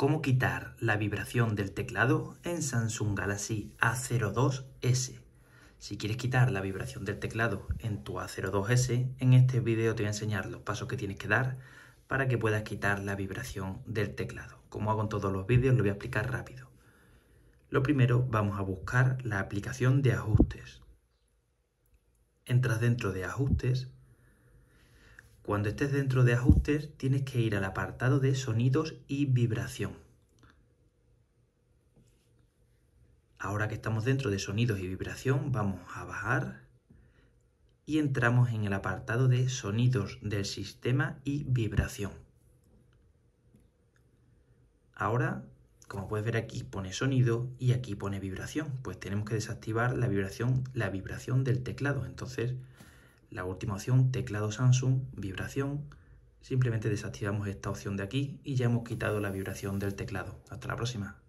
¿Cómo quitar la vibración del teclado en Samsung Galaxy A02S? Si quieres quitar la vibración del teclado en tu A02S, en este vídeo te voy a enseñar los pasos que tienes que dar para que puedas quitar la vibración del teclado. Como hago en todos los vídeos, lo voy a explicar rápido. Lo primero, vamos a buscar la aplicación de ajustes. Entras dentro de ajustes cuando estés dentro de ajustes, tienes que ir al apartado de sonidos y vibración. Ahora que estamos dentro de sonidos y vibración, vamos a bajar y entramos en el apartado de sonidos del sistema y vibración. Ahora, como puedes ver aquí pone sonido y aquí pone vibración, pues tenemos que desactivar la vibración, la vibración del teclado. Entonces, la última opción, teclado Samsung, vibración. Simplemente desactivamos esta opción de aquí y ya hemos quitado la vibración del teclado. Hasta la próxima.